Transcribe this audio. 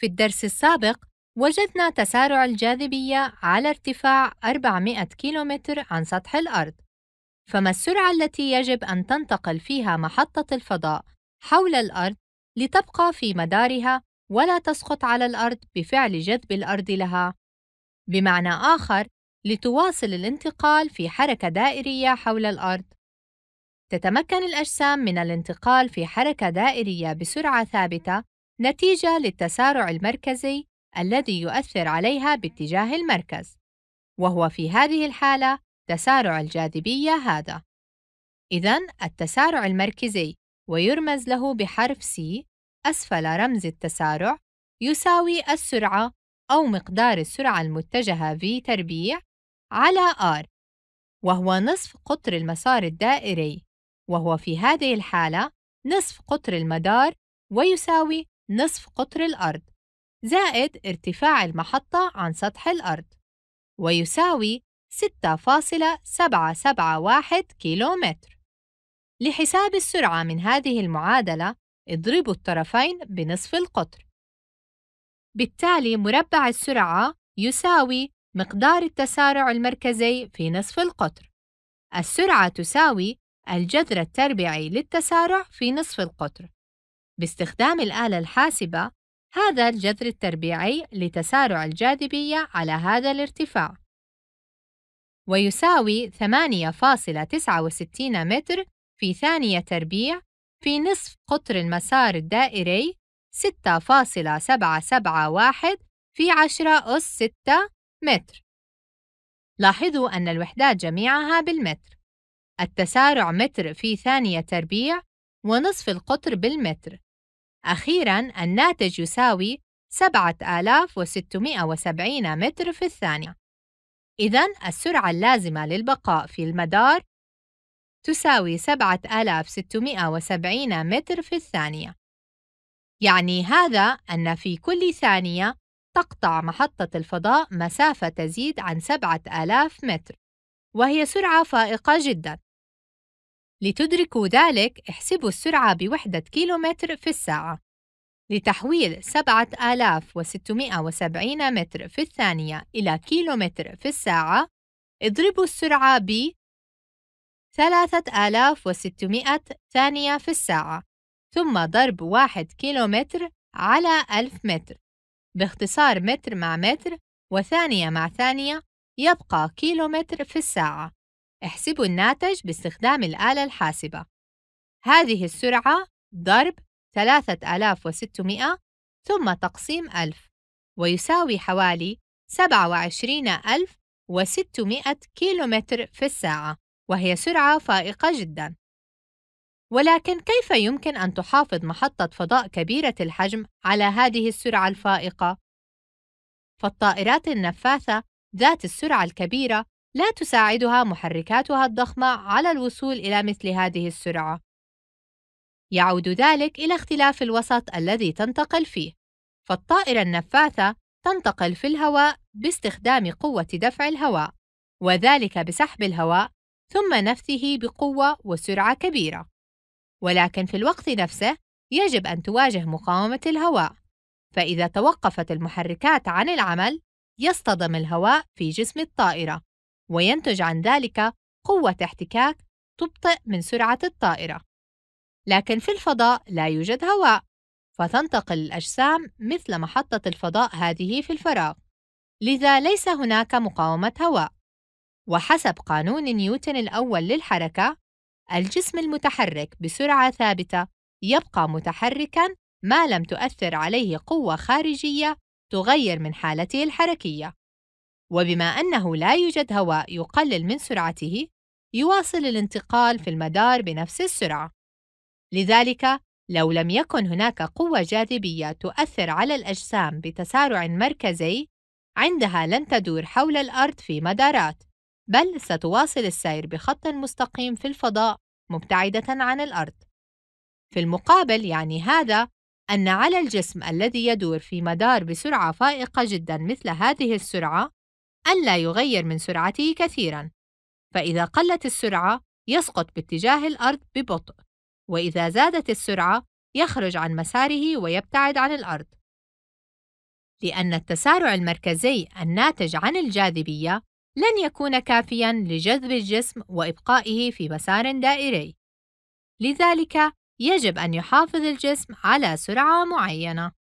في الدرس السابق وجدنا تسارع الجاذبية على ارتفاع 400 كيلومتر عن سطح الأرض فما السرعة التي يجب أن تنتقل فيها محطة الفضاء حول الأرض لتبقى في مدارها ولا تسقط على الأرض بفعل جذب الأرض لها؟ بمعنى آخر، لتواصل الانتقال في حركة دائرية حول الأرض. تتمكن الأجسام من الانتقال في حركة دائرية بسرعة ثابتة نتيجة للتسارع المركزي الذي يؤثر عليها باتجاه المركز، وهو في هذه الحالة تسارع الجاذبية هذا. إذا التسارع المركزي ويرمز له بحرف C أسفل رمز التسارع يساوي السرعة أو مقدار السرعة المتجهة V تربيع على R وهو نصف قطر المسار الدائري وهو في هذه الحالة نصف قطر المدار ويساوي نصف قطر الأرض زائد ارتفاع المحطة عن سطح الأرض ويساوي 6.771 كيلومتر لحساب السرعة من هذه المعادلة اضربوا الطرفين بنصف القطر بالتالي مربع السرعة يساوي مقدار التسارع المركزي في نصف القطر السرعة تساوي الجذر التربيعي للتسارع في نصف القطر باستخدام الآلة الحاسبة هذا الجذر التربيعي لتسارع الجاذبية على هذا الارتفاع ويساوي 8.69 متر في ثانية تربيع في نصف قطر المسار الدائري 6.771 في 10 أس 6 متر لاحظوا أن الوحدات جميعها بالمتر التسارع متر في ثانية تربيع ونصف القطر بالمتر أخيراً الناتج يساوي 7670 متر في الثانية إذا السرعة اللازمة للبقاء في المدار تساوي 7670 متر في الثانية يعني هذا أن في كل ثانية تقطع محطة الفضاء مسافة تزيد عن 7000 متر وهي سرعة فائقة جداً لتدركوا ذلك احسبوا السرعة بوحدة كيلومتر في الساعة لتحويل 7670 متر في الثانية إلى كيلومتر في الساعة اضربوا السرعة ب 3600 ثانية في الساعة ثم ضرب 1 كيلومتر على 1000 متر باختصار متر مع متر وثانية مع ثانية يبقى كيلومتر في الساعة احسبوا الناتج باستخدام الآلة الحاسبة هذه السرعة ضرب 3600 ثم تقسيم 1000 ويساوي حوالي 27600 كيلومتر في الساعة وهي سرعة فائقة جدا ولكن كيف يمكن أن تحافظ محطة فضاء كبيرة الحجم على هذه السرعة الفائقة؟ فالطائرات النفاثة ذات السرعة الكبيرة لا تساعدها محركاتها الضخمة على الوصول إلى مثل هذه السرعة. يعود ذلك إلى اختلاف الوسط الذي تنتقل فيه، فالطائرة النفاثة تنتقل في الهواء باستخدام قوة دفع الهواء، وذلك بسحب الهواء ثم نفثه بقوة وسرعة كبيرة. ولكن في الوقت نفسه يجب أن تواجه مقاومة الهواء، فإذا توقفت المحركات عن العمل يصطدم الهواء في جسم الطائرة وينتج عن ذلك قوة احتكاك تبطئ من سرعة الطائرة لكن في الفضاء لا يوجد هواء فتنتقل الأجسام مثل محطة الفضاء هذه في الفراغ لذا ليس هناك مقاومة هواء وحسب قانون نيوتن الأول للحركة الجسم المتحرك بسرعة ثابتة يبقى متحركًا ما لم تؤثر عليه قوة خارجية تغير من حالته الحركية وبما أنه لا يوجد هواء يقلل من سرعته يواصل الانتقال في المدار بنفس السرعة لذلك لو لم يكن هناك قوة جاذبية تؤثر على الأجسام بتسارع مركزي عندها لن تدور حول الأرض في مدارات بل ستواصل السير بخط مستقيم في الفضاء مبتعدة عن الأرض في المقابل يعني هذا أن على الجسم الذي يدور في مدار بسرعة فائقة جدا مثل هذه السرعة ألا يغير من سرعته كثيرًا، فإذا قلت السرعة يسقط باتجاه الأرض ببطء، وإذا زادت السرعة يخرج عن مساره ويبتعد عن الأرض. لأن التسارع المركزي الناتج عن الجاذبية لن يكون كافيًا لجذب الجسم وإبقائه في مسار دائري، لذلك يجب أن يحافظ الجسم على سرعة معينة.